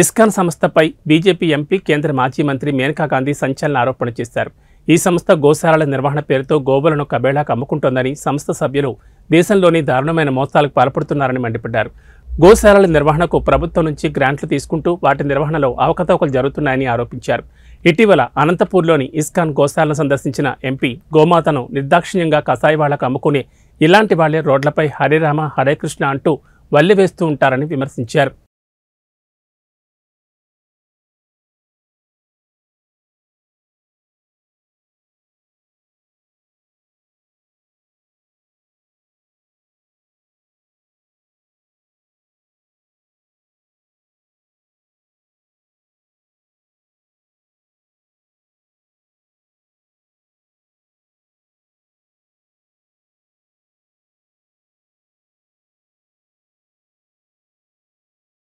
ISKCON సంస్థపై BJP MP కేంద్ర మాజీ మంత్రి మేనకా గాంధీ సంచలన ఆరోపణ చేశారు ఈ సంస్థ గోశాలల నిర్వహణ పేరుతో గోవులను కబేళాకు అమ్ముకుంటోందని సంస్థ సభ్యులు దేశంలోని దారుణమైన మోసాలకు పాల్పడుతున్నారని మండిపడ్డారు గోశాలల నిర్వహణకు ప్రభుత్వం నుంచి గ్రాంట్లు తీసుకుంటూ వాటి నిర్వహణలో అవకతవకలు జరుగుతున్నాయని ఆరోపించారు ఇటీవల అనంతపూర్లోని ఇస్కాన్ గోశాలను సందర్శించిన ఎంపీ గోమాతను నిర్దాక్షిణ్యంగా కసాయివాళ్లకు అమ్ముకునే ఇలాంటి వాళ్లే రోడ్లపై హరే రామ హరే అంటూ వల్లివేస్తూ ఉంటారని విమర్శించారు